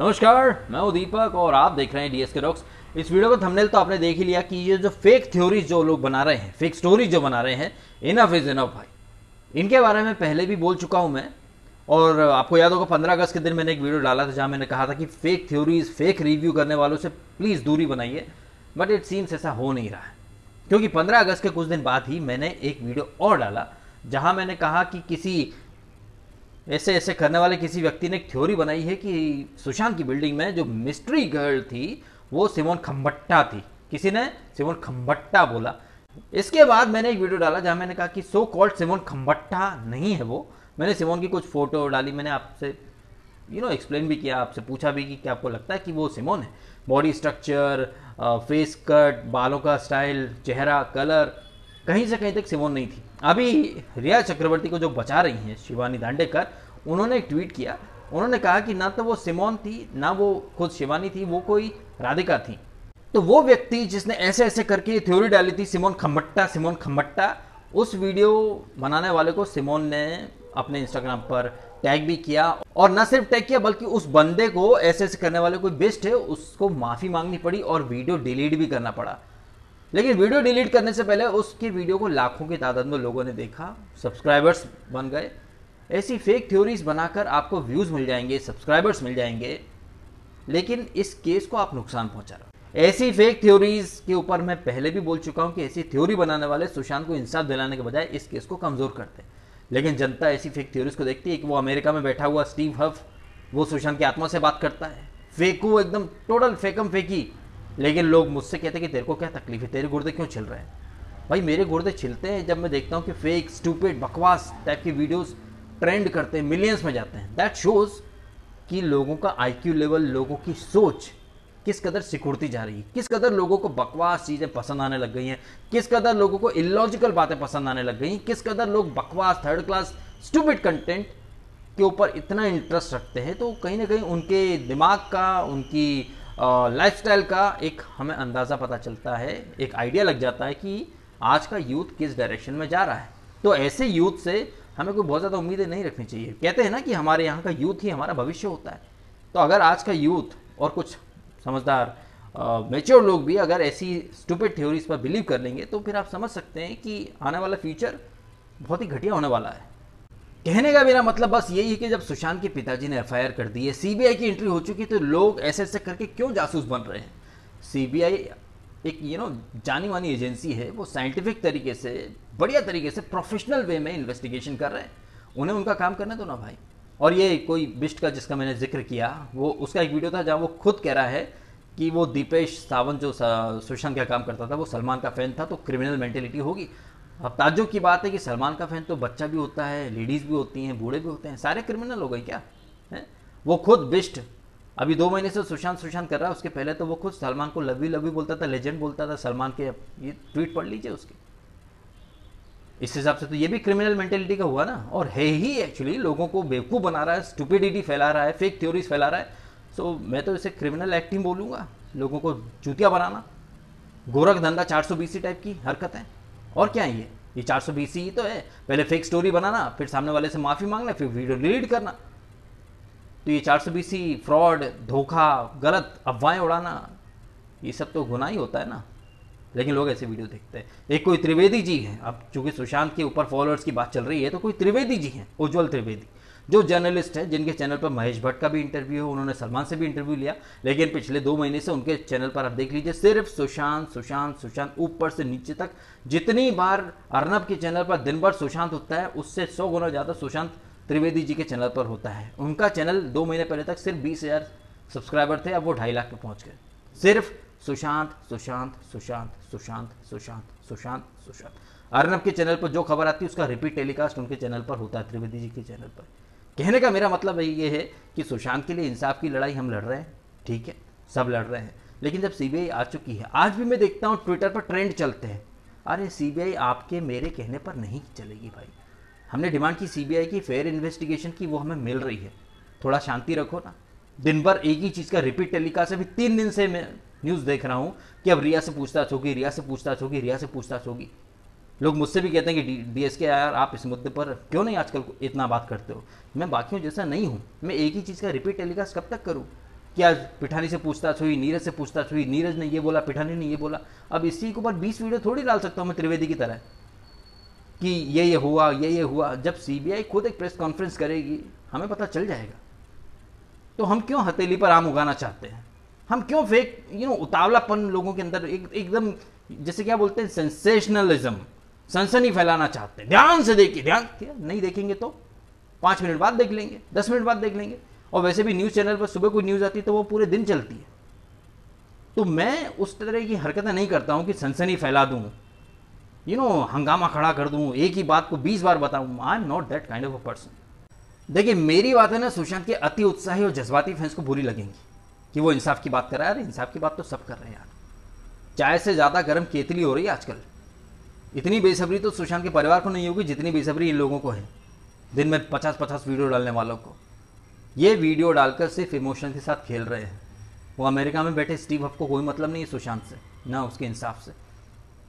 नमस्कार मैं हूं दीपक और आप देख रहे हैं डीएस के रॉक्स इस वीडियो का थंबनेल तो आपने देख ही लिया कि ये जो फेक थ्योरीज जो लोग बना रहे हैं फेक स्टोरीज जो बना रहे हैं इनफ इज इनफ भाई इनके बारे में पहले भी बोल चुका हूं मैं और आपको याद होगा पंद्रह अगस्त के दिन मैंने एक वीडियो डाला था जहां मैंने कहा था कि फेक थ्योरीज फेक रिव्यू करने वालों से प्लीज़ दूरी बनाइए बट इट सीम्स ऐसा हो नहीं रहा है क्योंकि पंद्रह अगस्त के कुछ दिन बाद ही मैंने एक वीडियो और डाला जहां मैंने कहा कि किसी ऐसे ऐसे करने वाले किसी व्यक्ति ने एक थ्योरी बनाई है कि सुशांत की बिल्डिंग में जो मिस्ट्री गर्ल थी वो सिमोन खम्बट्टा थी किसी ने सिमोन खम्बट्टा बोला इसके बाद मैंने एक वीडियो डाला जहाँ मैंने कहा कि सो कॉल्ड सिमोन खम्बट्टा नहीं है वो मैंने सिमोन की कुछ फ़ोटो डाली मैंने आपसे यू नो एक्सप्लेन भी किया आपसे पूछा भी कि क्या आपको लगता है कि वो सिमोन है बॉडी स्ट्रक्चर फेस कट बालों का स्टाइल चेहरा कलर कहीं से कहीं तक सिमोन नहीं थी अभी रिया चक्रवर्ती को जो बचा रही हैं शिवानी दांडेकर उन्होंने एक ट्वीट किया उन्होंने कहा कि ना तो वो सिमोन थी ना वो खुद शिवानी थी वो कोई राधिका थी तो वो व्यक्ति जिसने ऐसे ऐसे करके थ्योरी डाली थी सिमोन खम्बट्टा सिमोन खम्बट्टा उस वीडियो बनाने वाले को सिमोन ने अपने इंस्टाग्राम पर टैग भी किया और न सिर्फ टैग किया बल्कि उस बंदे को ऐसे ऐसे करने वाले कोई बेस्ट है उसको माफ़ी मांगनी पड़ी और वीडियो डिलीट भी करना पड़ा लेकिन वीडियो डिलीट करने से पहले उसकी वीडियो को लाखों की तादाद में लोगों ने देखा सब्सक्राइबर्स बन गए ऐसी फेक थ्योरीज बनाकर आपको व्यूज़ मिल जाएंगे सब्सक्राइबर्स मिल जाएंगे लेकिन इस केस को आप नुकसान पहुंचा रहे हो ऐसी फेक थ्योरीज के ऊपर मैं पहले भी बोल चुका हूं कि ऐसी थ्योरी बनाने वाले सुशांत को इंसाफ दिलाने के बजाय इस केस को कमज़ोर करते हैं लेकिन जनता ऐसी फेक थ्योरीज को देखती है कि वो अमेरिका में बैठा हुआ स्टीव हफ वो सुशांत की आत्मा से बात करता है फेकू एकदम टोटल फेकम फेकी लेकिन लोग मुझसे कहते हैं कि तेरे को क्या तकलीफ है तेरे गुर्दे क्यों छिल रहे हैं भाई मेरे गुर्दे छिलते हैं जब मैं देखता हूँ कि फेक स्टूपेड बकवास टाइप की वीडियोस ट्रेंड करते हैं मिलियंस में जाते हैं दैट शोज़ कि लोगों का आईक्यू लेवल लोगों की सोच किस कदर सिकुड़ती जा रही है किस कदर लोगों को बकवास चीज़ें पसंद आने लग गई हैं किस कदर लोगों को इलॉजिकल बातें पसंद आने लग गई किस कदर लोग बकवास थर्ड क्लास स्टूपिड कंटेंट के ऊपर इतना इंटरेस्ट रखते हैं तो कहीं ना कहीं उनके दिमाग का उनकी लाइफस्टाइल का एक हमें अंदाज़ा पता चलता है एक आइडिया लग जाता है कि आज का यूथ किस डायरेक्शन में जा रहा है तो ऐसे यूथ से हमें कोई बहुत ज़्यादा उम्मीदें नहीं रखनी चाहिए कहते हैं ना कि हमारे यहाँ का यूथ ही हमारा भविष्य होता है तो अगर आज का यूथ और कुछ समझदार मेच्योर लोग भी अगर ऐसी स्टूपिड थ्योरीज पर बिलीव कर लेंगे तो फिर आप समझ सकते हैं कि आने वाला फ्यूचर बहुत ही घटिया होने वाला है कहने का मेरा मतलब बस यही है कि जब सुशांत के पिताजी ने एफ कर दी है सीबीआई की एंट्री हो चुकी है तो लोग ऐसे ऐसे करके क्यों जासूस बन रहे हैं सीबीआई एक यू नो जानी मानी एजेंसी है वो साइंटिफिक तरीके से बढ़िया तरीके से प्रोफेशनल वे में इन्वेस्टिगेशन कर रहे हैं उन्हें उनका काम करने दो तो ना भाई और ये कोई बिस्ट का जिसका मैंने जिक्र किया वो उसका एक वीडियो था जहाँ वो खुद कह रहा है कि वो दीपेश सावंत जो सुशांत का काम करता था वो सलमान का फैन था तो क्रिमिनल मेंटेलिटी होगी अब ताजुब की बात है कि सलमान का फैन तो बच्चा भी होता है लेडीज़ भी होती हैं बूढ़े भी होते हैं सारे क्रिमिनल हो गए क्या है वो खुद बिस्ट अभी दो महीने से सुशांत सुशांत कर रहा है उसके पहले तो वो खुद सलमान को लवी लवी बोलता था लेजेंड बोलता था सलमान के ये ट्वीट पढ़ लीजिए उसके इस हिसाब से तो ये भी क्रिमिनल मेंटेलिटी का हुआ ना और है ही एक्चुअली लोगों को बेवकूफ़ बना रहा है स्टूपिडिटी फैला रहा है फेक थ्योरीज फैला रहा है सो so, मैं तो इसे क्रिमिनल एक्टिंग बोलूंगा लोगों को चूतिया बनाना गोरख धंधा चार 420 टाइप की हरकत है और क्या है ये ये चार सौ बीस ही तो है पहले फेक स्टोरी बनाना फिर सामने वाले से माफ़ी मांगना फिर वीडियो डिलीट करना तो ये चार सौ बीस ही फ्रॉड धोखा गलत अफवाहें उड़ाना ये सब तो गुना ही होता है ना लेकिन लोग ऐसे वीडियो देखते हैं एक कोई त्रिवेदी जी हैं अब चूंकि सुशांत के ऊपर फॉलोअर्स की बात चल रही है तो कोई त्रिवेदी जी हैं उज्ज्वल त्रिवेदी जो जर्नलिस्ट हैं जिनके चैनल पर महेश भट्ट का भी इंटरव्यू है उन्होंने सलमान से भी इंटरव्यू लिया लेकिन पिछले दो महीने से उनके चैनल पर आप देख लीजिए सिर्फ सुशांत सुशांत सुशांत ऊपर से नीचे तक जितनी बार अर्नब के चैनल पर दिन भर सुशांत होता है उससे सौ गुना ज़्यादा सुशांत त्रिवेदी जी के चैनल पर होता है उनका चैनल दो महीने पहले तक सिर्फ बीस हज़ार सब्सक्राइबर थे अब वो ढाई लाख पर पहुंच गए सिर्फ सुशांत सुशांत सुशांत सुशांत सुशांत सुशांत सुशांत अर्नब के चैनल पर जो खबर आती है उसका रिपीट टेलीकास्ट उनके चैनल पर होता है त्रिवेदी जी के चैनल पर कहने का मेरा मतलब ये है कि सुशांत के लिए इंसाफ की लड़ाई हम लड़ रहे हैं ठीक है सब लड़ रहे हैं लेकिन जब सीबीआई आ चुकी है आज भी मैं देखता हूँ ट्विटर पर ट्रेंड चलते हैं अरे सीबीआई आपके मेरे कहने पर नहीं चलेगी भाई हमने डिमांड की सीबीआई की फेयर इन्वेस्टिगेशन की वो हमें मिल रही है थोड़ा शांति रखो ना दिन भर एक ही चीज़ का रिपीट टेलीकास्ट अभी तीन दिन से मैं न्यूज़ देख रहा हूँ कि अब रिया से पूछताछ होगी रिया से पूछताछ होगी रिया से पूछताछ होगी लोग मुझसे भी कहते हैं कि डी एस के यार आप इस मुद्दे पर क्यों नहीं आजकल इतना बात करते हो मैं बाकियों जैसा नहीं हूँ मैं एक ही चीज़ का रिपीट टेलीकास्ट कब तक करूँ कि आज पिठानी से पूछताछ हुई नीरज से पूछताछ हुई नीरज ने ये बोला पिठानी ने ये बोला अब इसी के ऊपर बीस वीडियो थोड़ी डाल सकता हूँ मैं त्रिवेदी की तरह कि ये ये हुआ ये ये हुआ जब सीबीआई खुद एक प्रेस कॉन्फ्रेंस करेगी हमें पता चल जाएगा तो हम क्यों हथेली पर आम उगाना चाहते हैं हम क्यों फेक यू नो उतावलापन लोगों के अंदर एक एकदम जैसे क्या बोलते हैं सेंसेशनलिज्म सनसनी फैलाना चाहते हैं ध्यान से देखिए ध्यान नहीं देखेंगे तो पाँच मिनट बाद देख लेंगे दस मिनट बाद देख लेंगे और वैसे भी न्यूज़ चैनल पर सुबह कोई न्यूज़ आती है तो वो पूरे दिन चलती है तो मैं उस तरह की हरकतें नहीं करता हूँ कि सनसनी फैला दूँ यू नो हंगामा खड़ा कर दूँ एक ही बात को बीस बार बताऊँ I am not that kind of a person देखिए मेरी बात है ना सुशांत के अति उत्साही और जज्बाती फैंस को बुरी लगेंगी कि वो इंसाफ की बात कर रहा है अरे इंसाफ की बात तो सब कर रहे हैं यार चाय से ज़्यादा गर्म केतली हो रही है आजकल इतनी बेसब्री तो सुशांत के परिवार को नहीं होगी जितनी बेसब्री इन लोगों को है दिन में पचास पचास वीडियो डालने वालों को ये वीडियो डालकर सिर्फ इमोशन के साथ खेल रहे हैं वो अमेरिका में बैठे स्टीव हब को कोई मतलब नहीं है सुशांत से ना उसके इंसाफ से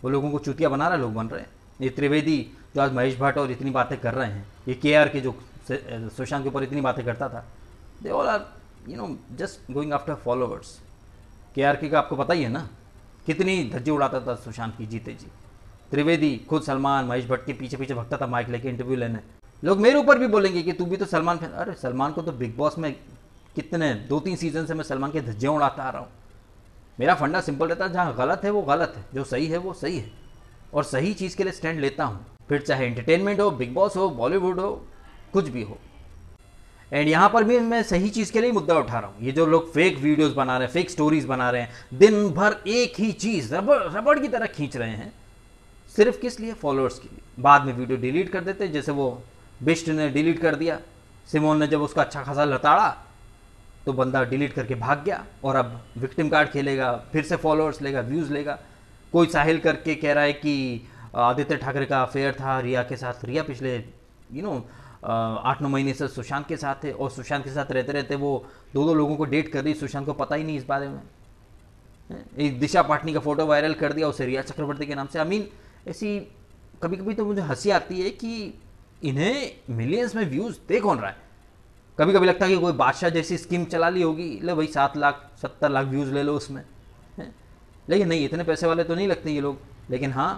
वो लोगों को चुतिया बना रहा लोग बन रहे हैं ये त्रिवेदी जो आज महेश भट्ट और इतनी बातें कर रहे हैं ये के आर के जो सुशांत के ऊपर इतनी बातें करता था they all are you know just going after followers K R K का आपको पता ही है ना कितनी धज्जी उड़ाता था सुशांत की जीते जी त्रिवेदी खुद सलमान महेश भट्ट के पीछे पीछे भक्ता था माइक लेके इंटरव्यू लेने लोग मेरे ऊपर भी बोलेंगे कि तू भी तो सलमान फैन अरे सलमान को तो बिग बॉस में कितने दो तीन सीजन से मैं सलमान के धज्जे उड़ाता आ रहा हूँ मेरा फंडा सिंपल रहता है जहाँ गलत है वो गलत है जो सही है वो सही है और सही चीज़ के लिए स्टैंड लेता हूँ फिर चाहे एंटरटेनमेंट हो बिग बॉस हो बॉलीवुड हो कुछ भी हो एंड यहाँ पर भी मैं सही चीज़ के लिए मुद्दा उठा रहा हूँ ये जो लोग फेक वीडियोज़ बना रहे हैं फेक स्टोरीज बना रहे हैं दिन भर एक ही चीज़ रबड़ रबड़ की तरह खींच रहे हैं सिर्फ किस लिए फॉलोअर्स के लिए बाद में वीडियो डिलीट कर देते जैसे वो बिस्ट ने डिलीट कर दिया सिमोन ने जब उसका अच्छा खासा लताड़ा तो बंदा डिलीट करके भाग गया और अब विक्टिम कार्ड खेलेगा फिर से फॉलोअर्स लेगा व्यूज़ लेगा कोई साहिल करके कह रहा है कि आदित्य ठाकरे का अफेयर था रिया के साथ रिया पिछले यू नो आठ नौ महीने से सुशांत के साथ थे और सुशांत के साथ रहते रहते वो दो दो लोगों को डेट कर रही सुशांत को पता ही नहीं इस बारे में एक दिशा पाटनी का फोटो वायरल कर दिया उसे रिया चक्रवर्ती के नाम से आई मीन ऐसी कभी कभी तो मुझे हंसी आती है कि इन्हें मिलियंस में व्यूज़ देख कौन रहा है कभी कभी लगता है कि कोई बादशाह जैसी स्कीम चला ली होगी ले भाई सात लाख सत्तर लाख व्यूज़ ले लो उसमें लेकिन नहीं इतने पैसे वाले तो नहीं लगते ये लोग लेकिन हाँ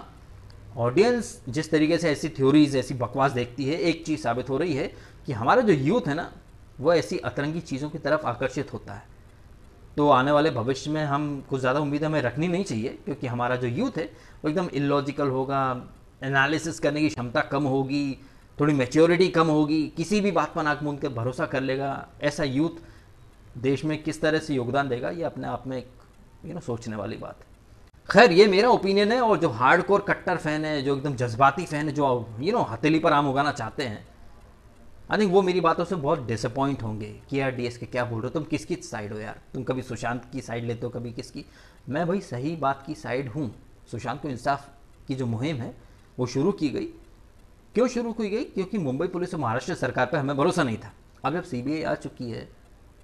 ऑडियंस जिस तरीके से ऐसी थ्योरीज ऐसी बकवास देखती है एक चीज़ साबित हो रही है कि हमारा जो यूथ है ना वो ऐसी अतरंगी चीज़ों की तरफ आकर्षित होता है तो आने वाले भविष्य में हम कुछ ज़्यादा उम्मीद हमें रखनी नहीं चाहिए क्योंकि हमारा जो यूथ है वो एकदम इलॉजिकल होगा एनालिसिस करने की क्षमता कम होगी थोड़ी मेच्योरिटी कम होगी किसी भी बात पर नाक मूंद के भरोसा कर लेगा ऐसा यूथ देश में किस तरह से योगदान देगा ये अपने आप में एक यू नो सोचने वाली बात है खैर ये मेरा ओपिनियन है और जो हार्ड कोर कट्टर फैन है जो एकदम जज्बाती फैन है जो यू नो हथेली पर आम उगाना चाहते हैं आई हाँ, थिंक वो मेरी बातों से बहुत डिसअपॉइंट होंगे कि यार डी के क्या बोल रहे हो तुम किसकी साइड हो यार तुम कभी सुशांत की साइड लेते हो कभी किसकी मैं भाई सही बात की साइड हूँ सुशांत को इंसाफ की जो मुहिम है वो शुरू की गई क्यों शुरू की गई क्योंकि मुंबई पुलिस और महाराष्ट्र सरकार पर हमें भरोसा नहीं था अब जब सी आ चुकी है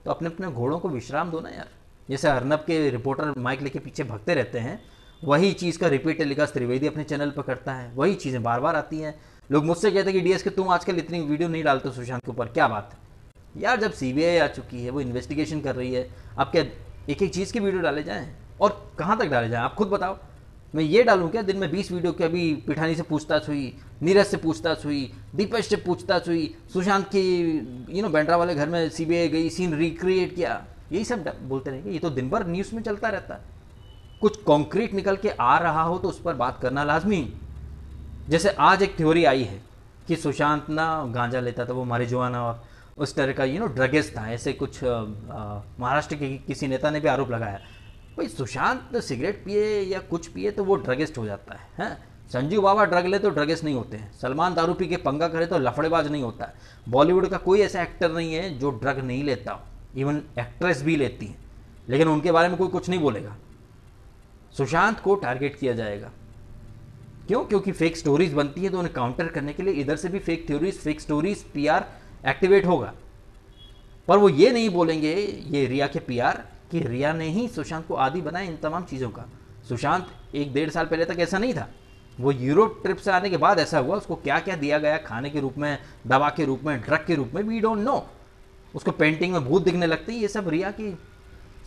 तो अपने अपने घोड़ों को विश्राम दो ना यार जैसे अर्नब के रिपोर्टर माइक लेके पीछे भगते रहते हैं वही चीज़ का रिपीट टेलीकास्ट त्रिवेदी अपने चैनल पर करता है वही चीज़ें बार बार आती हैं लोग मुझसे कहते हैं कि डीएस के तुम आजकल इतनी वीडियो नहीं डालते सुशांत के ऊपर क्या बात है यार जब सी आ चुकी है वो इन्वेस्टिगेशन कर रही है आप क्या एक एक चीज़ की वीडियो डाले जाएँ और कहाँ तक डाले जाएँ आप खुद बताओ मैं ये डालूँ क्या दिन में बीस वीडियो की अभी पिठानी से पूछताछ हुई नीरज से पूछताछ हुई दीपेश से पूछताछ हुई सुशांत की यू नो बैंड्रा वाले घर में सी गई सीन रिक्रिएट किया यही सब बोलते रहेंगे ये तो दिन भर न्यूज़ में चलता रहता है कुछ कॉन्क्रीट निकल के आ रहा हो तो उस पर बात करना लाजमी जैसे आज एक थ्योरी आई है कि सुशांत ना गांजा लेता था वो मारिजुआना और उस तरह का यू नो ड्रगेस था ऐसे कुछ महाराष्ट्र के किसी नेता ने भी आरोप लगाया भाई सुशांत सिगरेट पिए या कुछ पिए तो वो ड्रगेस्ट हो जाता है हैं संजीव बाबा ड्रग ले तो ड्रगेस्ट नहीं होते हैं सलमान दारू पी के पंगा करे तो लफड़ेबाज नहीं होता है बॉलीवुड का कोई ऐसा एक्टर नहीं है जो ड्रग नहीं लेता इवन एक्ट्रेस भी लेती हैं लेकिन उनके बारे में कोई कुछ नहीं बोलेगा सुशांत को टारगेट किया जाएगा क्यों क्योंकि फेक स्टोरीज बनती है तो उन्हें काउंटर करने के लिए इधर से भी fake theories fake stories PR activate होगा पर वो ये नहीं बोलेंगे ये रिया के पीआर कि रिया ने ही सुशांत को आदि बनाया इन तमाम चीज़ों का सुशांत एक डेढ़ साल पहले तक ऐसा नहीं था वो यूरोप ट्रिप से आने के बाद ऐसा हुआ उसको क्या क्या दिया गया खाने के रूप में दवा के रूप में ड्रग के रूप में वी डोंट नो उसको पेंटिंग में भूत दिखने लगते हैं ये सब रिया की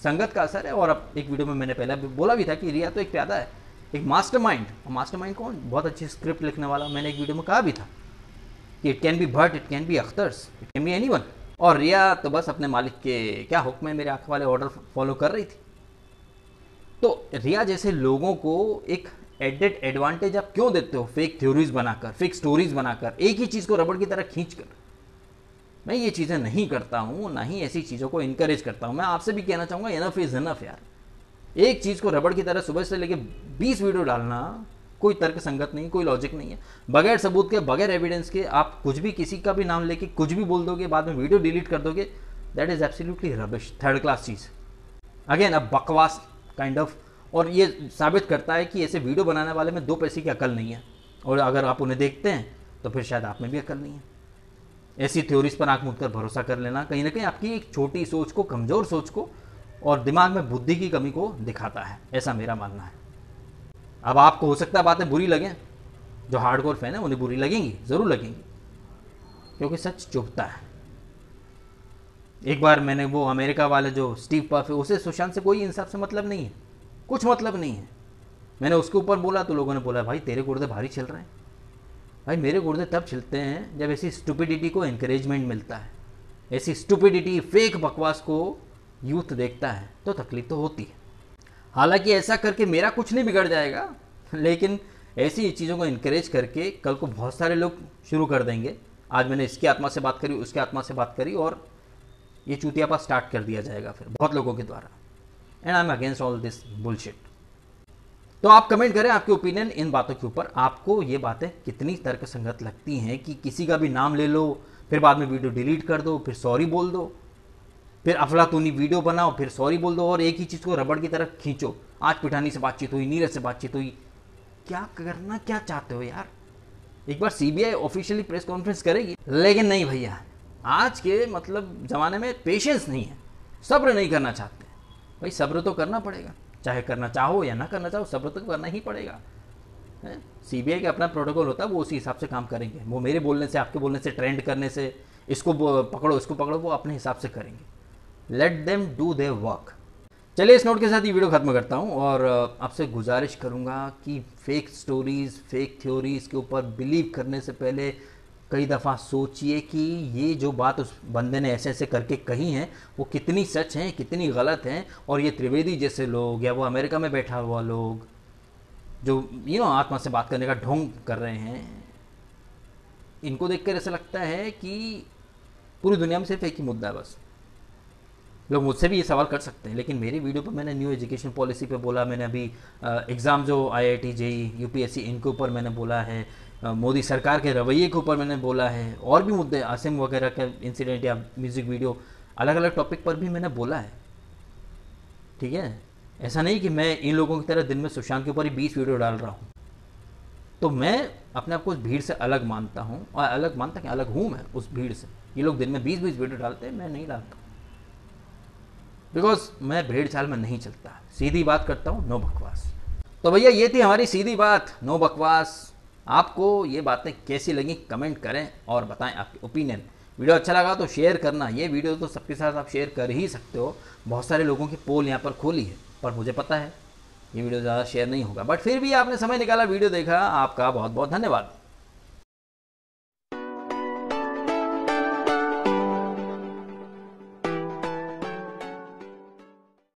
संगत का असर है और अब एक वीडियो में मैंने पहले बोला भी था कि रिया तो एक प्यादा है एक मास्टर माइंड मास्टर माइंड कौन बहुत अच्छी स्क्रिप्ट लिखने वाला मैंने एक वीडियो में कहा भी था कि it can be Bhatt it can be Akhtars it can be any और रिया तो बस अपने मालिक के क्या हुक्म है मेरे आँख वाले ऑर्डर फॉलो कर रही थी तो रिया जैसे लोगों को एक एडेड एडवांटेज आप क्यों देते हो फेक थ्योरीज बनाकर फेक स्टोरीज बनाकर एक ही चीज़ को रबड़ की तरह खींच कर मैं ये चीज़ें नहीं करता हूँ ना ही ऐसी चीज़ों को इनकरेज करता हूँ मैं आपसे भी कहना चाहूँगा इनफ इज़ इनफ यार एक चीज़ को रबड़ की तरह सुबह से लेके बीस वीडियो डालना कोई तर्क संगत नहीं कोई लॉजिक नहीं है बगैर सबूत के बगैर एविडेंस के आप कुछ भी किसी का भी नाम लेके कुछ भी बोल दोगे बाद में वीडियो डिलीट कर दोगे that is absolutely rubbish third class चीज़ अगेन अब बकवास काइंड ऑफ और ये साबित करता है कि ऐसे वीडियो बनाने वाले में दो पैसे की अकल नहीं है और अगर आप उन्हें देखते हैं तो फिर शायद आप में भी अकल नहीं है ऐसी थ्योरीज पर आंख मूंद कर भरोसा कर लेना कहीं ना कहीं आपकी एक छोटी सोच को कमज़ोर सोच को और दिमाग में बुद्धि की कमी को दिखाता है ऐसा मेरा मानना है अब आपको हो सकता है बातें बुरी लगें जो हार्डकोर फैन है उन्हें बुरी लगेंगी ज़रूर लगेंगी क्योंकि सच चुभता है एक बार मैंने वो अमेरिका वाले जो स्टीव पफ है उसे सुशांत से कोई इंसाफ से मतलब नहीं है कुछ मतलब नहीं है मैंने उसके ऊपर बोला तो लोगों ने बोला भाई तेरे गुर्दे भारी छिल रहे हैं भाई मेरे गुर्दे तब छिलते हैं जब ऐसी स्टूपिडिटी को इनक्रेजमेंट मिलता है ऐसी स्टूपिडिटी फेक बकवास को यूथ देखता है तो तकलीफ तो होती है हालांकि ऐसा करके मेरा कुछ नहीं बिगड़ जाएगा लेकिन ऐसी चीज़ों को इनक्रेज करके कल को बहुत सारे लोग शुरू कर देंगे आज मैंने इसकी आत्मा से बात करी उसके आत्मा से बात करी और ये चूतियापा स्टार्ट कर दिया जाएगा फिर बहुत लोगों के द्वारा and I am against all this bullshit तो आप कमेंट करें आपके ओपिनियन इन बातों के ऊपर आपको ये बातें कितनी तर्कसंगत लगती हैं कि किसी का भी नाम ले लो फिर बाद में वीडियो डिलीट कर दो फिर सॉरी बोल दो फिर अफलातूनी वीडियो बनाओ फिर सॉरी बोल दो और एक ही चीज़ को रबड़ की तरफ खींचो आज पिठानी से बातचीत हुई नीरज से बातचीत हुई क्या करना क्या चाहते हो यार एक बार सीबीआई ऑफिशियली प्रेस कॉन्फ्रेंस करेगी लेकिन नहीं भैया आज के मतलब ज़माने में पेशेंस नहीं है सब्र नहीं करना चाहते भाई सब्र तो करना पड़ेगा चाहे करना चाहो या ना करना चाहो सब्र तो करना ही पड़ेगा सी बी आई का अपना प्रोटोकॉल होता है वो उसी हिसाब से काम करेंगे वो मेरे बोलने से आपके बोलने से ट्रेंड करने से इसको पकड़ो इसको पकड़ो वो अपने हिसाब से करेंगे let them do the work चलिए इस नोट के साथ ये वीडियो ख़त्म करता हूँ और आपसे गुजारिश करूँगा कि फेक स्टोरीज़ फेक थ्योरीज़ के ऊपर बिलीव करने से पहले कई दफ़ा सोचिए कि ये जो बात उस बंदे ने ऐसे ऐसे करके कही है वो कितनी सच हैं कितनी गलत हैं और ये त्रिवेदी जैसे लोग या वो अमेरिका में बैठा हुआ लोग जो यू नो आत्मा से बात करने का ढोंग कर रहे हैं इनको देखकर ऐसा लगता है कि पूरी दुनिया में सिर्फ एक ही मुद्दा है बस लोग मुझसे भी ये सवाल कर सकते हैं लेकिन मेरी वीडियो पर मैंने न्यू एजुकेशन पॉलिसी पे बोला मैंने अभी एग्ज़ाम जो आई आई टी जेई सी इनके ऊपर मैंने बोला है मोदी सरकार के रवैये के ऊपर मैंने बोला है और भी मुद्दे आसिम वगैरह का इंसिडेंट या म्यूज़िक वीडियो अलग अलग टॉपिक पर भी मैंने बोला है ठीक है ऐसा नहीं कि मैं इन लोगों की तरह दिन में सुशांत के ऊपर ही बीस वीडियो डाल रहा हूँ तो मैं अपने आप को उस भीड़ से अलग मानता हूँ और अलग मानता कि अलग हूँ मैं उस भीड़ से ये लोग दिन में बीस बीस वीडियो डालते हैं मैं नहीं डालता बिकॉज मैं भेड़ चाल में नहीं चलता सीधी बात करता हूँ नो बकवास तो भैया ये थी हमारी सीधी बात नो बकवास आपको ये बातें कैसी लगी कमेंट करें और बताएं आपके ओपिनियन वीडियो अच्छा लगा तो शेयर करना ये वीडियो तो सबके साथ आप शेयर कर ही सकते हो बहुत सारे लोगों की पोल यहाँ पर खोली है पर मुझे पता है ये वीडियो ज़्यादा शेयर नहीं होगा बट फिर भी आपने समय निकाला वीडियो देखा आपका बहुत बहुत धन्यवाद